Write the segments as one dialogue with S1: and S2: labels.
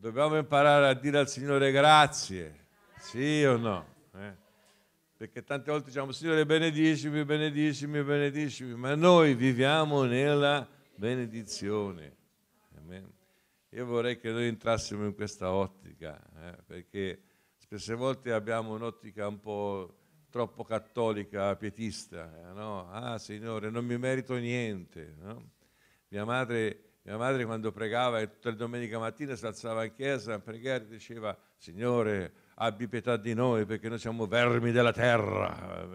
S1: Dobbiamo imparare a dire al Signore grazie, sì o no? Eh? Perché tante volte diciamo, Signore benedicimi, benedicimi, benedicimi, ma noi viviamo nella benedizione. Amen. Io vorrei che noi entrassimo in questa ottica, eh? perché spesse volte abbiamo un'ottica un po' troppo cattolica, pietista, eh, no? Ah, Signore, non mi merito niente, no? Mia madre mia madre quando pregava, tutte le domenica mattina si alzava in chiesa a pregare e diceva, Signore, abbi pietà di noi perché noi siamo vermi della terra.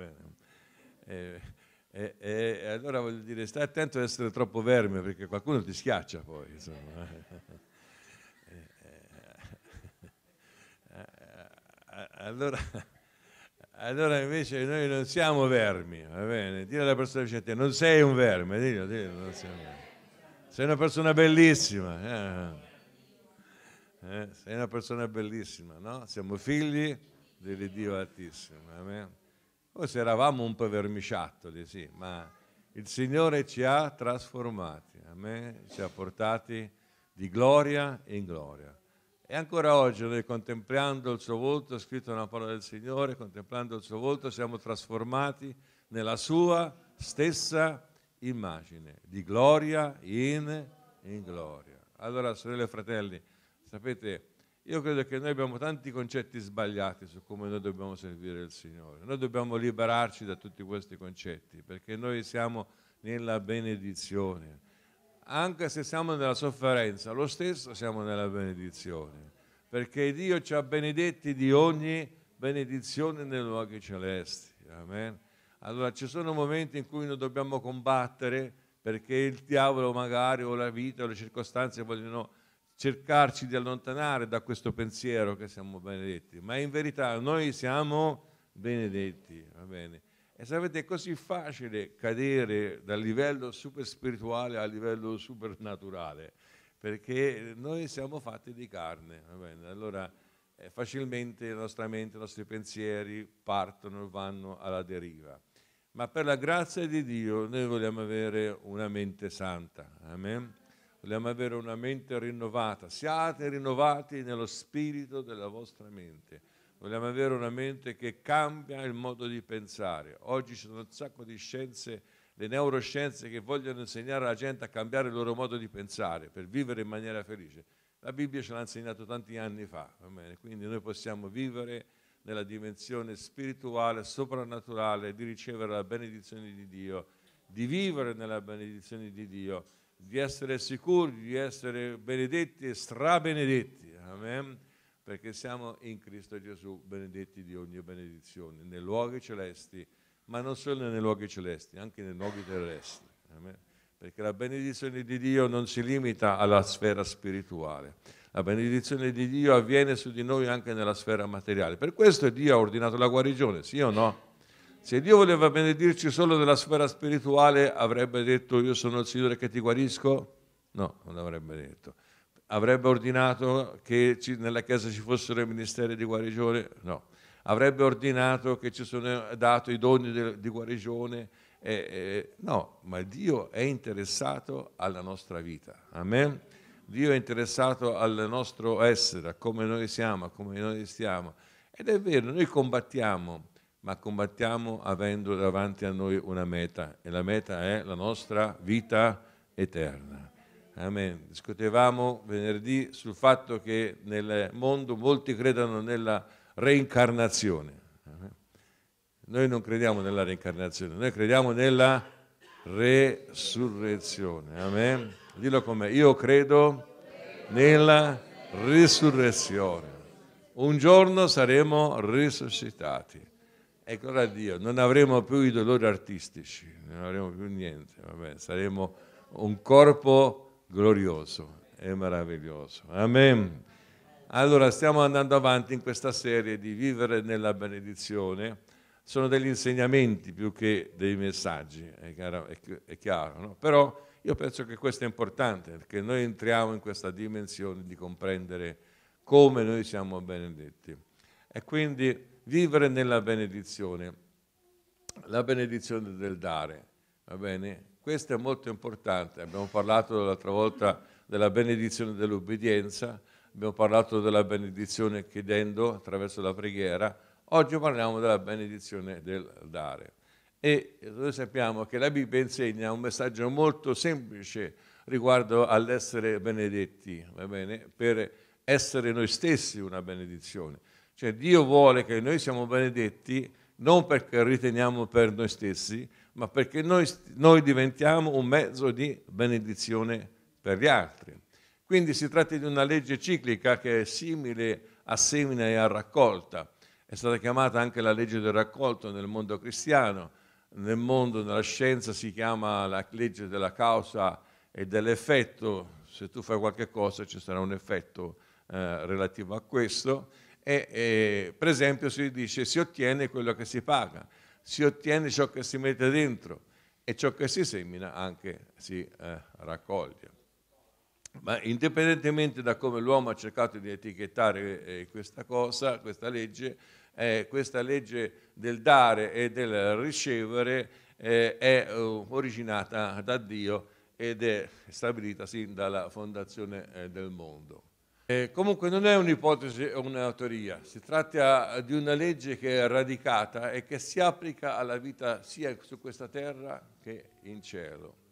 S1: E, e, e, allora voglio dire, stai attento ad essere troppo verme perché qualcuno ti schiaccia poi. Insomma. allora, allora invece noi non siamo vermi, va bene? Dire alla persona vicente, non sei un verme, dillo, dillo, non sei un verme. Sei una persona bellissima. Eh. Eh, sei una persona bellissima, no? Siamo figli dell'Iddio Altissimo. Forse eravamo un po' vermisciattoli, sì, ma il Signore ci ha trasformati, amen. ci ha portati di gloria in gloria. E ancora oggi noi contemplando il suo volto, scritto nella parola del Signore, contemplando il suo volto, siamo trasformati nella sua stessa immagine, di gloria in, in gloria. Allora, sorelle e fratelli, sapete, io credo che noi abbiamo tanti concetti sbagliati su come noi dobbiamo servire il Signore. Noi dobbiamo liberarci da tutti questi concetti, perché noi siamo nella benedizione. Anche se siamo nella sofferenza, lo stesso siamo nella benedizione, perché Dio ci ha benedetti di ogni benedizione nei luoghi celesti. Amen. Allora ci sono momenti in cui noi dobbiamo combattere perché il diavolo magari o la vita o le circostanze vogliono cercarci di allontanare da questo pensiero che siamo benedetti, ma in verità noi siamo benedetti, va bene? E sapete, è così facile cadere dal livello super spirituale al livello supernaturale, perché noi siamo fatti di carne, va bene? Allora eh, facilmente la nostra mente, i nostri pensieri partono e vanno alla deriva ma per la grazia di Dio noi vogliamo avere una mente santa. Amen. Vogliamo avere una mente rinnovata. Siate rinnovati nello spirito della vostra mente. Vogliamo avere una mente che cambia il modo di pensare. Oggi ci sono un sacco di scienze, le neuroscienze che vogliono insegnare alla gente a cambiare il loro modo di pensare per vivere in maniera felice. La Bibbia ce l'ha insegnato tanti anni fa, quindi noi possiamo vivere nella dimensione spirituale, soprannaturale, di ricevere la benedizione di Dio, di vivere nella benedizione di Dio, di essere sicuri, di essere benedetti e strabenedetti. Amen. Perché siamo in Cristo Gesù benedetti di ogni benedizione, nei luoghi celesti, ma non solo nei luoghi celesti, anche nei luoghi terrestri. Amen. Perché la benedizione di Dio non si limita alla sfera spirituale la benedizione di Dio avviene su di noi anche nella sfera materiale. Per questo Dio ha ordinato la guarigione, sì o no? Se Dio voleva benedirci solo nella sfera spirituale, avrebbe detto io sono il Signore che ti guarisco? No, non l'avrebbe detto. Avrebbe ordinato che ci, nella Chiesa ci fossero i ministeri di guarigione? No. Avrebbe ordinato che ci sono dato i doni di, di guarigione? Eh, eh, no, ma Dio è interessato alla nostra vita. Amen. Dio è interessato al nostro essere, a come noi siamo, a come noi stiamo. Ed è vero, noi combattiamo, ma combattiamo avendo davanti a noi una meta, e la meta è la nostra vita eterna. Amen. Discutevamo venerdì sul fatto che nel mondo molti credono nella reincarnazione. Noi non crediamo nella reincarnazione, noi crediamo nella resurrezione. Amen. Dillo con me, io credo nella risurrezione. Un giorno saremo risuscitati. E Ecco a Dio, non avremo più i dolori artistici, non avremo più niente, vabbè, saremo un corpo glorioso e meraviglioso. Amen. Allora stiamo andando avanti in questa serie di vivere nella benedizione. Sono degli insegnamenti più che dei messaggi, è chiaro, è chiaro no? però io penso che questo è importante perché noi entriamo in questa dimensione di comprendere come noi siamo benedetti e quindi vivere nella benedizione, la benedizione del dare, va bene? Questo è molto importante, abbiamo parlato l'altra volta della benedizione dell'obbedienza, abbiamo parlato della benedizione chiedendo attraverso la preghiera, oggi parliamo della benedizione del dare e noi sappiamo che la Bibbia insegna un messaggio molto semplice riguardo all'essere benedetti, va bene? Per essere noi stessi una benedizione. Cioè Dio vuole che noi siamo benedetti non perché riteniamo per noi stessi, ma perché noi, noi diventiamo un mezzo di benedizione per gli altri. Quindi si tratta di una legge ciclica che è simile a semina e a raccolta. È stata chiamata anche la legge del raccolto nel mondo cristiano nel mondo, nella scienza si chiama la legge della causa e dell'effetto, se tu fai qualche cosa ci sarà un effetto eh, relativo a questo e, e per esempio si dice si ottiene quello che si paga, si ottiene ciò che si mette dentro e ciò che si semina anche si eh, raccoglie. Ma indipendentemente da come l'uomo ha cercato di etichettare eh, questa cosa, questa legge, eh, questa legge del dare e del ricevere eh, è eh, originata da Dio ed è stabilita sin dalla fondazione eh, del mondo. Eh, comunque non è un'ipotesi o una teoria, si tratta eh, di una legge che è radicata e che si applica alla vita sia su questa terra che in cielo.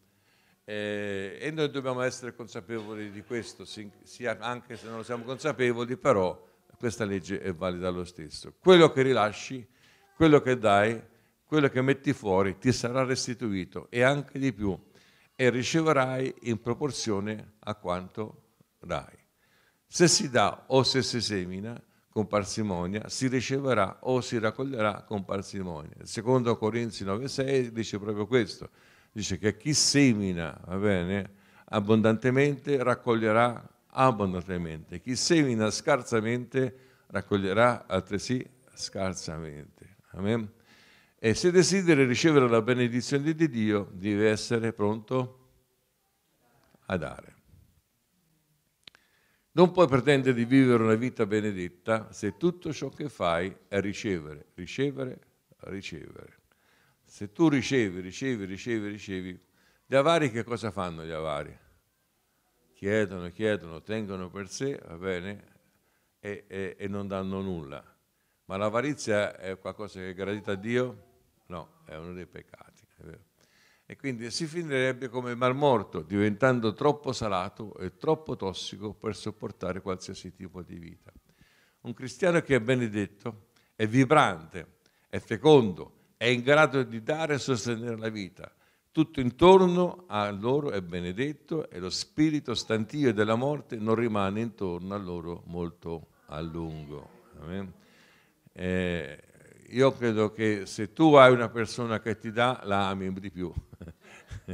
S1: Eh, e noi dobbiamo essere consapevoli di questo, sia, anche se non lo siamo consapevoli, però questa legge è valida lo stesso. Quello che rilasci, quello che dai, quello che metti fuori ti sarà restituito e anche di più e riceverai in proporzione a quanto dai. Se si dà o se si semina con parsimonia, si riceverà o si raccoglierà con parsimonia. Secondo Corinzi 9,6 dice proprio questo, dice che chi semina, va bene, abbondantemente raccoglierà abbondantemente. Chi semina scarsamente raccoglierà altresì scarsamente. Amen. E se desidera ricevere la benedizione di Dio, deve essere pronto a dare. Non puoi pretendere di vivere una vita benedetta se tutto ciò che fai è ricevere, ricevere, ricevere. Se tu ricevi, ricevi, ricevi, ricevi, gli avari che cosa fanno gli avari? chiedono, chiedono, tengono per sé, va bene, e, e, e non danno nulla. Ma l'avarizia è qualcosa che è gradita a Dio? No, è uno dei peccati, è vero? E quindi si finirebbe come il mar morto, diventando troppo salato e troppo tossico per sopportare qualsiasi tipo di vita. Un cristiano che è benedetto è vibrante, è fecondo, è in grado di dare e sostenere la vita, tutto intorno a loro è benedetto e lo spirito stantio della morte non rimane intorno a loro molto a lungo. Eh, io credo che se tu hai una persona che ti dà, la ami di più.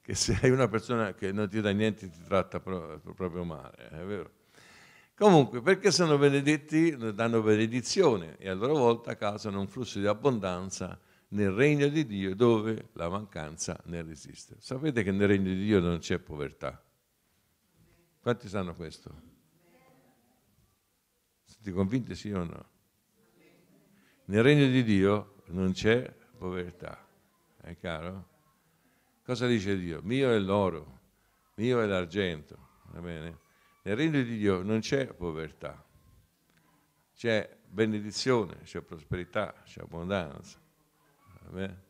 S1: che se hai una persona che non ti dà niente ti tratta proprio male, è vero? Comunque, perché sono benedetti, danno benedizione e a loro volta causano un flusso di abbondanza nel regno di Dio dove la mancanza ne resiste. Sapete che nel regno di Dio non c'è povertà. Quanti sanno questo? Siete convinti sì o no? Nel regno di Dio non c'è povertà, è chiaro? Cosa dice Dio? Mio è l'oro, mio è l'argento, va bene? Nel regno di Dio non c'è povertà, c'è benedizione, c'è prosperità, c'è abbondanza norme. Eh.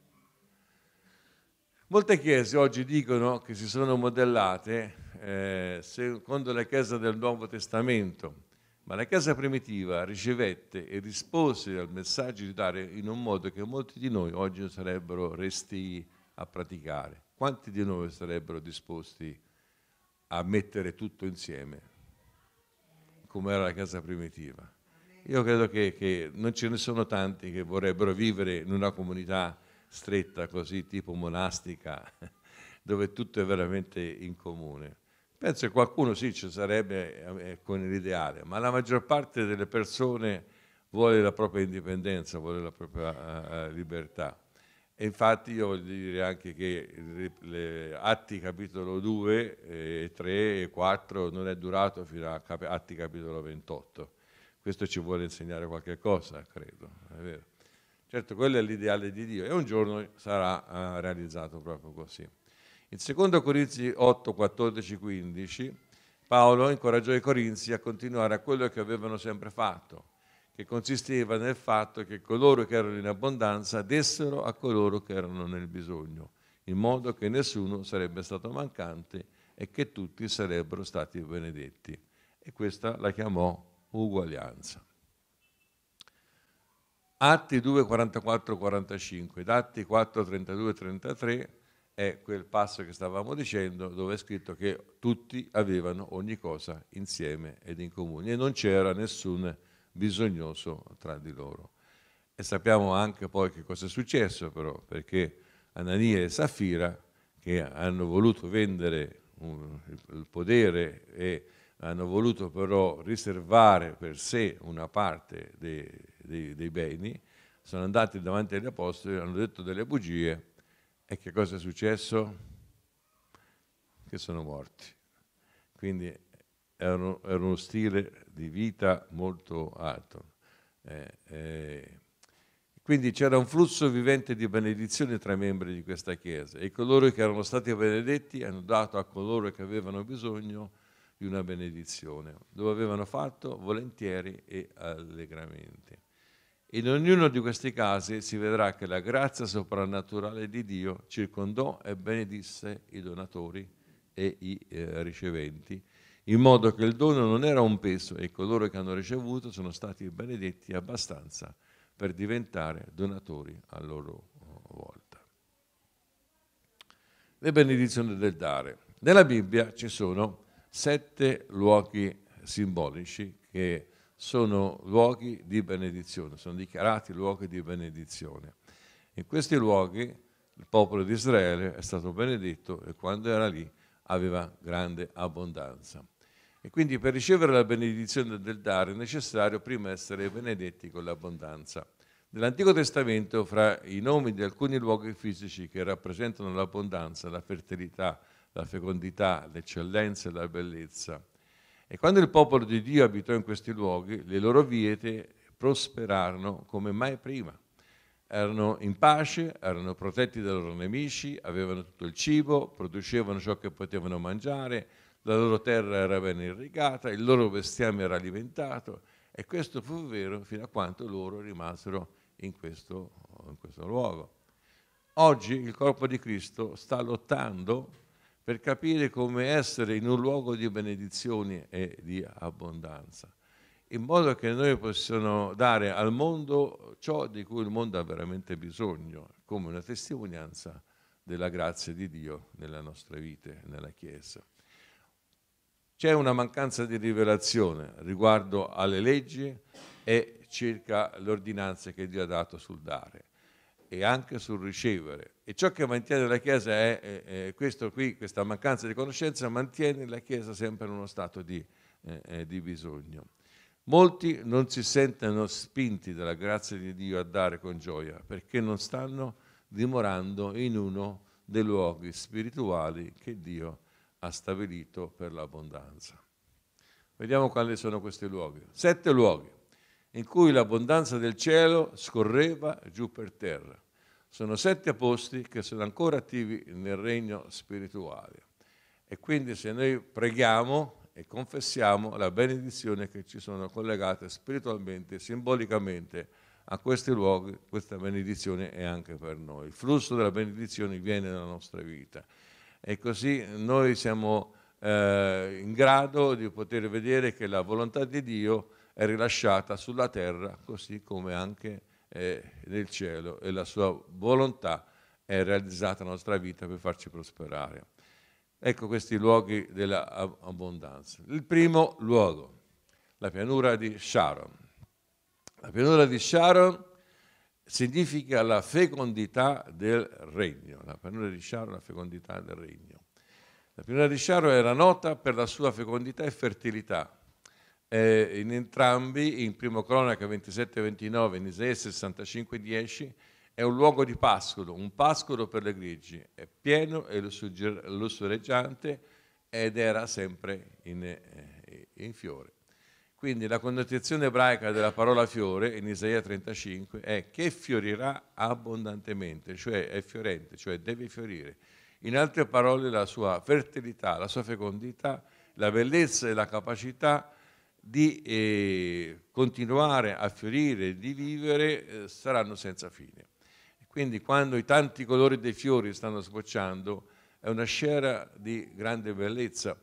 S1: Molte chiese oggi dicono che si sono modellate eh, secondo la chiesa del Nuovo Testamento, ma la chiesa primitiva ricevette e rispose al messaggio di dare in un modo che molti di noi oggi sarebbero resti a praticare. Quanti di noi sarebbero disposti a mettere tutto insieme, come era la chiesa primitiva? io credo che, che, non ce ne sono tanti che vorrebbero vivere in una comunità stretta così, tipo monastica, dove tutto è veramente in comune. Penso che qualcuno sì ci sarebbe eh, eh, con l'ideale, ma la maggior parte delle persone vuole la propria indipendenza, vuole la propria eh, libertà. E infatti io voglio dire anche che le, Atti capitolo 2 e 3 e 4 non è durato fino a Atti capitolo 28 questo ci vuole insegnare qualche cosa, credo, è vero. Certo, quello è l'ideale di Dio e un giorno sarà eh, realizzato proprio così. In 2 Corinzi 8, 14, 15, Paolo incoraggiò i Corinzi a continuare a quello che avevano sempre fatto, che consisteva nel fatto che coloro che erano in abbondanza dessero a coloro che erano nel bisogno, in modo che nessuno sarebbe stato mancante e che tutti sarebbero stati benedetti. E questa la chiamò uguaglianza. Atti 2, 44, 45 ed Atti 4, 32, 33 è quel passo che stavamo dicendo dove è scritto che tutti avevano ogni cosa insieme ed in comune e non c'era nessun bisognoso tra di loro. E sappiamo anche poi che cosa è successo però, perché Anania e Safira, che hanno voluto vendere il podere e hanno voluto però riservare per sé una parte dei, dei, dei beni, sono andati davanti agli apostoli, hanno detto delle bugie e che cosa è successo? Che sono morti. Quindi era uno, era uno stile di vita molto alto. Eh, eh. Quindi c'era un flusso vivente di benedizione tra i membri di questa Chiesa e coloro che erano stati benedetti hanno dato a coloro che avevano bisogno di una benedizione. Lo avevano fatto volentieri e allegramente. In ognuno di questi casi si vedrà che la grazia soprannaturale di Dio circondò e benedisse i donatori e i eh, riceventi, in modo che il dono non era un peso e coloro che hanno ricevuto sono stati benedetti abbastanza per diventare donatori a loro eh, volta. Le benedizioni del dare. Nella Bibbia ci sono sette luoghi simbolici che sono luoghi di benedizione, sono dichiarati luoghi di benedizione. In questi luoghi il popolo di Israele è stato benedetto e quando era lì aveva grande abbondanza. E quindi per ricevere la benedizione del dare è necessario prima essere benedetti con l'abbondanza. Nell'Antico Testamento, fra i nomi di alcuni luoghi fisici che rappresentano l'abbondanza, la fertilità, la fecondità, l'eccellenza e la bellezza. E quando il popolo di Dio abitò in questi luoghi, le loro viete prosperarono come mai prima. Erano in pace, erano protetti dai loro nemici, avevano tutto il cibo, producevano ciò che potevano mangiare, la loro terra era ben irrigata, il loro bestiame era alimentato e questo fu vero fino a quando loro rimasero in questo, in questo luogo. Oggi il corpo di Cristo sta lottando per capire come essere in un luogo di benedizioni e di abbondanza, in modo che noi possiamo dare al mondo ciò di cui il mondo ha veramente bisogno, come una testimonianza della grazia di Dio nella nostra vita, nella Chiesa. C'è una mancanza di rivelazione riguardo alle leggi e circa le ordinanze che Dio ha dato sul dare e anche sul ricevere. E ciò che mantiene la Chiesa è, è, è questo qui, questa mancanza di conoscenza mantiene la Chiesa sempre in uno stato di, eh, eh, di bisogno. Molti non si sentono spinti dalla grazia di Dio a dare con gioia perché non stanno dimorando in uno dei luoghi spirituali che Dio ha stabilito per l'abbondanza. Vediamo quali sono questi luoghi. Sette luoghi in cui l'abbondanza del cielo scorreva giù per terra. Sono sette apostoli che sono ancora attivi nel regno spirituale. E quindi se noi preghiamo e confessiamo la benedizione che ci sono collegate spiritualmente, simbolicamente a questi luoghi, questa benedizione è anche per noi. Il flusso della benedizione viene nella nostra vita. E così noi siamo eh, in grado di poter vedere che la volontà di Dio è rilasciata sulla terra, così come anche nel eh, cielo e la sua volontà è realizzata nella nostra vita per farci prosperare. Ecco questi luoghi dell'abbondanza. Il primo luogo, la pianura di Sharon. La pianura di Sharon significa la fecondità del regno. La pianura di Sharon, la fecondità del regno. La pianura di Sharon era nota per la sua fecondità e fertilità eh, in entrambi, in Primo Cronaca 27-29, in Isaia 65-10, è un luogo di pascolo, un pascolo per le grigi, è pieno e lussureggiante ed era sempre in, eh, in fiore. Quindi la connotazione ebraica della parola fiore in Isaia 35 è che fiorirà abbondantemente, cioè è fiorente, cioè deve fiorire. In altre parole la sua fertilità, la sua fecondità, la bellezza e la capacità di eh, continuare a fiorire, di vivere, eh, saranno senza fine. Quindi quando i tanti colori dei fiori stanno sbocciando, è una scena di grande bellezza.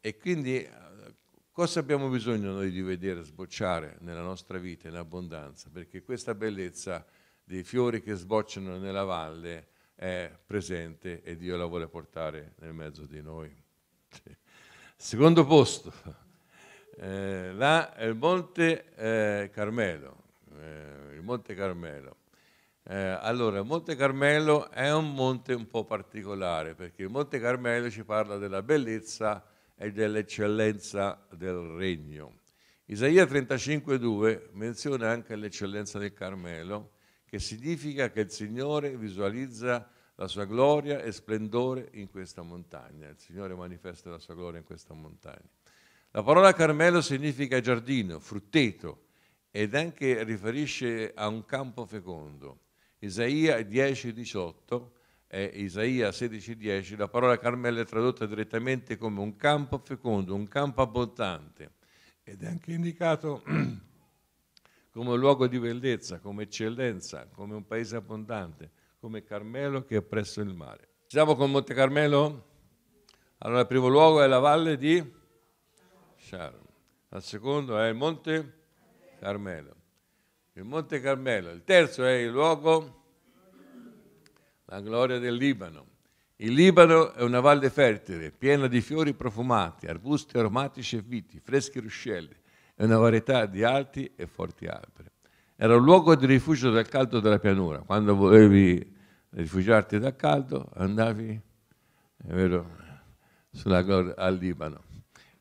S1: E quindi eh, cosa abbiamo bisogno noi di vedere sbocciare nella nostra vita in abbondanza? Perché questa bellezza dei fiori che sbocciano nella valle è presente e Dio la vuole portare nel mezzo di noi. Secondo posto, eh, là è eh, il Monte eh, Carmelo. Eh, il Monte Carmelo. Eh, allora, il Monte Carmelo è un monte un po' particolare perché il Monte Carmelo ci parla della bellezza e dell'eccellenza del regno. Isaia 35,2 menziona anche l'eccellenza del Carmelo, che significa che il Signore visualizza la sua gloria e splendore in questa montagna. Il Signore manifesta la sua gloria in questa montagna. La parola Carmelo significa giardino, frutteto ed anche riferisce a un campo fecondo. Isaia 10:18 e Isaia 16:10, la parola Carmelo è tradotta direttamente come un campo fecondo, un campo abbondante ed è anche indicato come un luogo di bellezza, come eccellenza, come un paese abbondante, come Carmelo che è presso il mare. Siamo con Monte Carmelo? Allora, il primo luogo è la valle di Sharon. Al secondo è il Monte Carmelo. Il Monte Carmelo. Il terzo è il luogo, la gloria del Libano. Il Libano è una valle fertile, piena di fiori profumati, arbusti aromatici e viti, freschi ruscelli e una varietà di alti e forti alberi. Era un luogo di rifugio dal caldo della pianura. Quando volevi rifugiarti dal caldo, andavi è vero, sulla, al Libano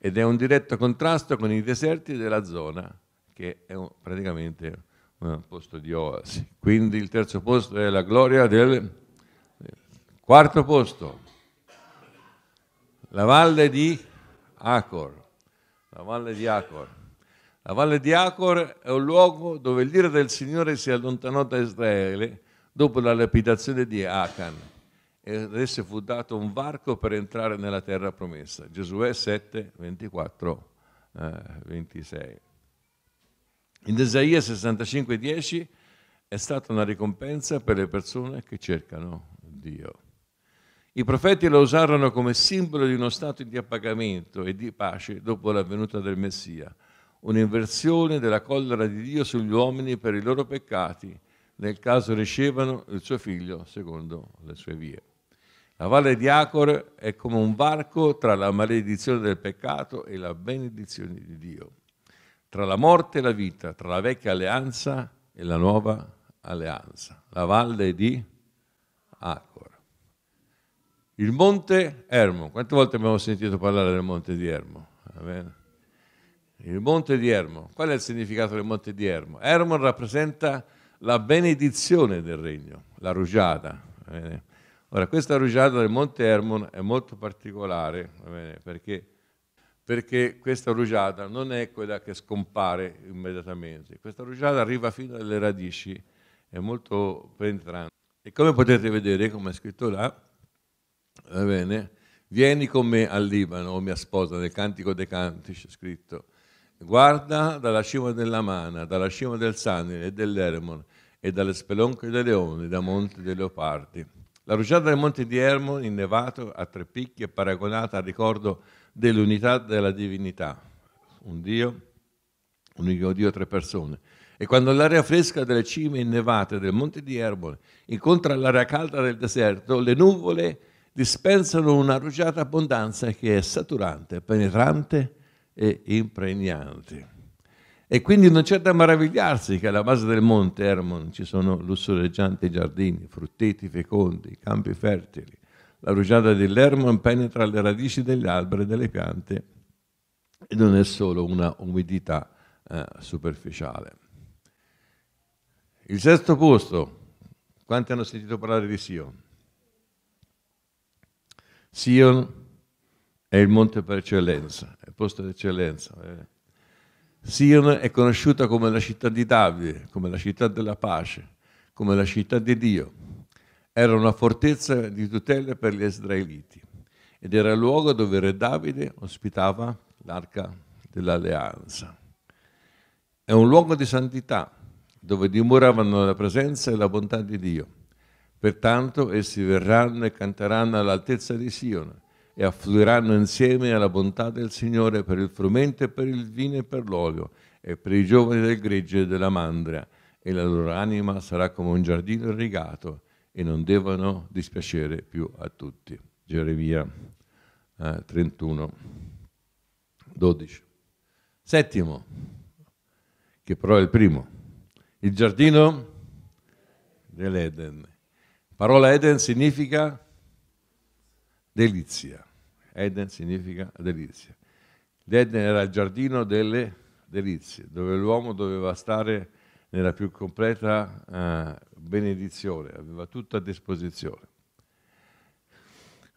S1: ed è un diretto contrasto con i deserti della zona, che è un, praticamente un posto di oasi. Quindi il terzo posto è la gloria del quarto posto, la valle di Acor. La valle di Acor. La valle di Acor è un luogo dove l'ira del Signore si allontanò da Israele dopo la lapidazione di Acan, e fu dato un varco per entrare nella terra promessa. Giosuè 7, 24, eh, 26. In Esaia 65, 10 è stata una ricompensa per le persone che cercano Dio. I profeti la usarono come simbolo di uno stato di appagamento e di pace dopo la venuta del Messia, un'inversione della collera di Dio sugli uomini per i loro peccati, nel caso ricevano il suo figlio secondo le sue vie. La valle di Acor è come un varco tra la maledizione del peccato e la benedizione di Dio, tra la morte e la vita, tra la vecchia alleanza e la nuova alleanza. La valle di Acor. Il monte Ermo, quante volte abbiamo sentito parlare del monte di Ermo? Il monte di Ermo, qual è il significato del monte di Ermo? Ermo rappresenta la benedizione del regno, la rugiada. Ora, questa rugiada del Monte Hermon è molto particolare, bene, perché, perché, questa rugiada non è quella che scompare immediatamente. Questa rugiada arriva fino alle radici, è molto penetrante. E come potete vedere, come è scritto là, va bene, vieni con me al Libano, o mia sposa, nel Cantico dei Cantici c'è scritto, guarda dalla cima della Mana, dalla cima del Sanile e dell'Ermon, e dalle spelonche dei leoni, da monti dei leopardi la rugiada del Monte di Ermo, innevato a tre picchi, è paragonata al ricordo dell'unità della divinità, un Dio, un unico Dio, tre persone. E quando l'aria fresca delle cime innevate del Monte di Ermo incontra l'aria calda del deserto, le nuvole dispensano una rugiada abbondanza che è saturante, penetrante e impregnante. E quindi non c'è da meravigliarsi che alla base del Monte Hermon ci sono lussureggianti giardini, frutteti fecondi, campi fertili. La rugiada dell'Hermon penetra le radici degli alberi e delle piante e non è solo una umidità eh, superficiale. Il sesto posto, quanti hanno sentito parlare di Sion? Sion è il monte per eccellenza, è il posto d'eccellenza. Eh Sion è conosciuta come la città di Davide, come la città della pace, come la città di Dio. Era una fortezza di tutela per gli israeliti ed era il luogo dove re Davide ospitava l'arca dell'alleanza. È un luogo di santità dove dimoravano la presenza e la bontà di Dio. Pertanto essi verranno e canteranno all'altezza di Sion e affluiranno insieme alla bontà del Signore per il frumento e per il vino e per l'olio e per i giovani del greggio e della mandria e la loro anima sarà come un giardino irrigato e non devono dispiacere più a tutti. Geremia eh, 31, 12. Settimo, che però è il primo, il giardino dell'Eden. Parola Eden significa delizia. Eden significa delizia. L'Eden era il giardino delle delizie, dove l'uomo doveva stare nella più completa eh, benedizione, aveva tutto a disposizione.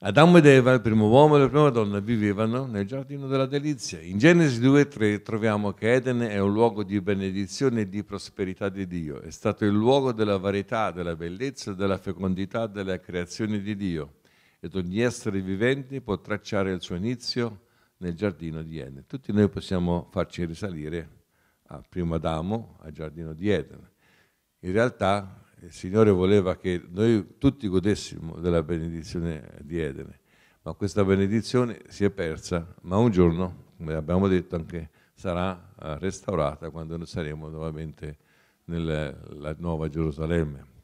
S1: Adamo ed Eva, il primo uomo e la prima donna, vivevano nel giardino della delizia. In Genesi 2.3 troviamo che Eden è un luogo di benedizione e di prosperità di Dio, è stato il luogo della varietà, della bellezza della fecondità della creazione di Dio ed ogni essere vivente può tracciare il suo inizio nel giardino di Eden. Tutti noi possiamo farci risalire a primo Adamo, al giardino di Eden. In realtà il Signore voleva che noi tutti godessimo della benedizione di Eden, ma questa benedizione si è persa, ma un giorno, come abbiamo detto anche, sarà eh, restaurata quando noi saremo nuovamente nella nuova Gerusalemme.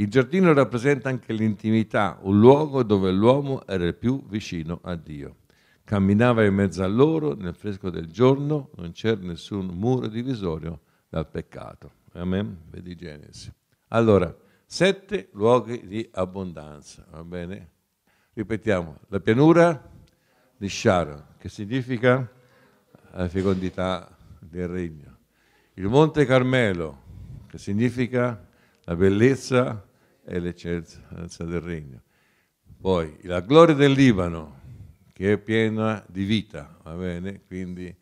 S1: Il giardino rappresenta anche l'intimità, un luogo dove l'uomo era il più vicino a Dio. Camminava in mezzo a loro nel fresco del giorno, non c'era nessun muro divisorio dal peccato. Amen? Vedi Genesi. Allora, sette luoghi di abbondanza, va bene? Ripetiamo, la pianura di Sharon, che significa la fecondità del regno. Il Monte Carmelo, che significa la bellezza del regno e l'eccellenza del regno. Poi la gloria del Libano, che è piena di vita, va bene? Quindi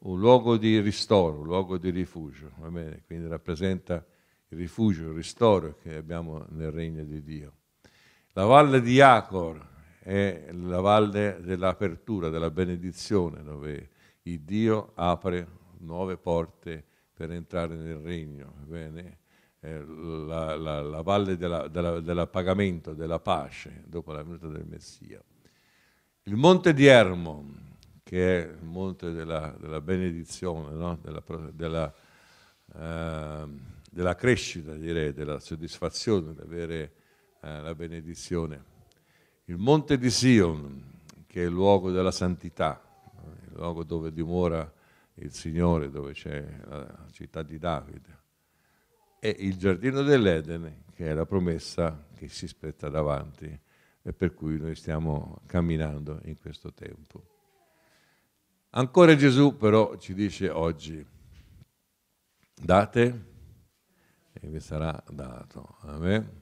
S1: un luogo di ristoro, un luogo di rifugio, va bene? Quindi rappresenta il rifugio, il ristoro che abbiamo nel regno di Dio. La valle di Acor è la valle dell'apertura, della benedizione, dove il Dio apre nuove porte per entrare nel regno, va bene? eh, la, la, la, valle dell'appagamento, della, della, pace, dopo la venuta del Messia. Il monte di Ermo, che è il monte della, della benedizione, no? della, eh, della, crescita, direi, della soddisfazione di avere eh, la benedizione. Il monte di Sion, che è il luogo della santità, il luogo dove dimora il Signore, dove c'è la città di Davide e il giardino dell'Eden che è la promessa che si spetta davanti e per cui noi stiamo camminando in questo tempo. Ancora Gesù però ci dice oggi, date e vi sarà dato. Amen.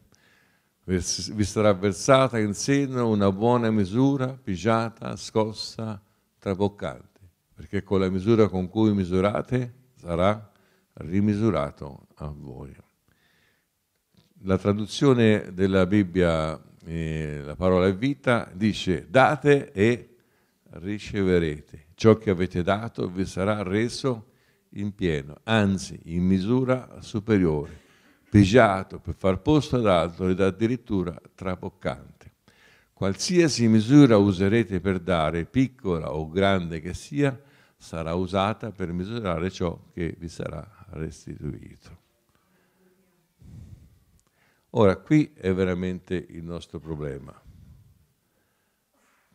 S1: Vi sarà versata in seno una buona misura, pigiata, scossa, traboccante, perché con la misura con cui misurate sarà rimisurato a voi. La traduzione della Bibbia, eh, la parola è vita, dice date e riceverete. Ciò che avete dato vi sarà reso in pieno, anzi in misura superiore, pigiato per far posto ad altro ed addirittura traboccante. Qualsiasi misura userete per dare, piccola o grande che sia, sarà usata per misurare ciò che vi sarà restituito. Ora, qui è veramente il nostro problema,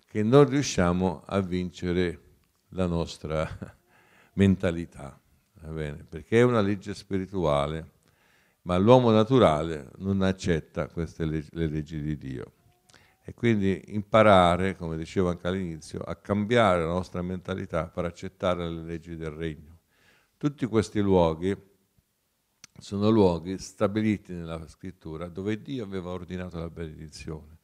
S1: che non riusciamo a vincere la nostra mentalità, perché è una legge spirituale, ma l'uomo naturale non accetta queste leggi, le leggi di Dio. E quindi imparare, come dicevo anche all'inizio, a cambiare la nostra mentalità per accettare le leggi del regno. Tutti questi luoghi sono luoghi stabiliti nella scrittura dove Dio aveva ordinato la benedizione.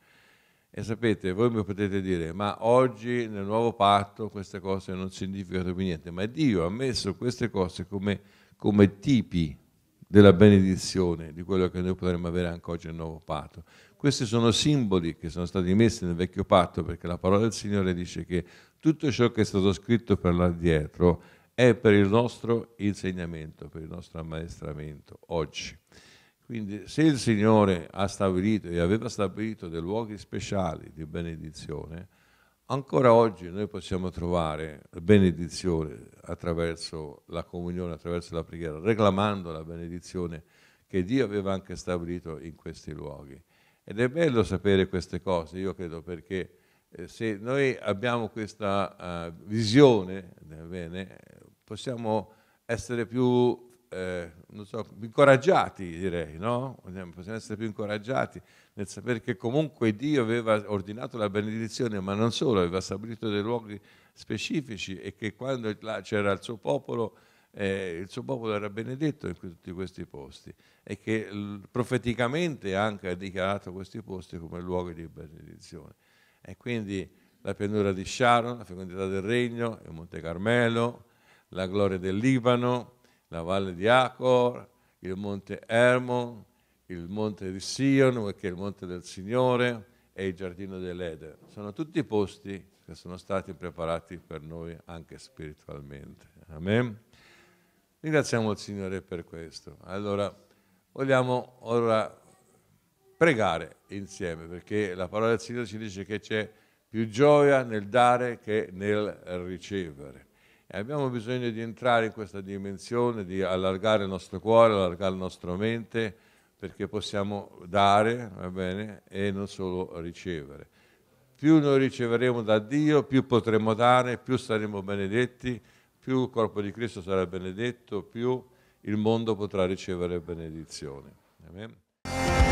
S1: E sapete, voi mi potete dire, ma oggi nel nuovo patto queste cose non significano più niente, ma Dio ha messo queste cose come, come tipi della benedizione, di quello che noi potremmo avere anche oggi nel nuovo patto. Questi sono simboli che sono stati messi nel vecchio patto perché la parola del Signore dice che tutto ciò che è stato scritto per là dietro è per il nostro insegnamento, per il nostro ammaestramento oggi. Quindi se il Signore ha stabilito e aveva stabilito dei luoghi speciali di benedizione, ancora oggi noi possiamo trovare benedizione attraverso la comunione, attraverso la preghiera, reclamando la benedizione che Dio aveva anche stabilito in questi luoghi. Ed è bello sapere queste cose, io credo, perché eh, se noi abbiamo questa uh, visione, bene, possiamo essere più, eh, so, incoraggiati, direi, no? Possiamo essere più incoraggiati nel sapere che comunque Dio aveva ordinato la benedizione, ma non solo, aveva stabilito dei luoghi specifici e che quando c'era il suo popolo, eh, il suo popolo era benedetto in tutti questi posti e che profeticamente anche ha dichiarato questi posti come luoghi di benedizione. E quindi la pianura di Sharon, la fecondità del regno, il Monte Carmelo, la gloria del Libano, la valle di Acor, il monte Ermon, il monte di Sion, che è il monte del Signore, e il giardino dell'Eden. Sono tutti posti che sono stati preparati per noi anche spiritualmente. Amen. Ringraziamo il Signore per questo. Allora, vogliamo ora pregare insieme, perché la parola del Signore ci dice che c'è più gioia nel dare che nel ricevere. E abbiamo bisogno di entrare in questa dimensione, di allargare il nostro cuore, allargare la nostra mente, perché possiamo dare, va bene, e non solo ricevere. Più noi riceveremo da Dio, più potremo dare, più saremo benedetti, più il corpo di Cristo sarà benedetto, più il mondo potrà ricevere benedizione. Amen.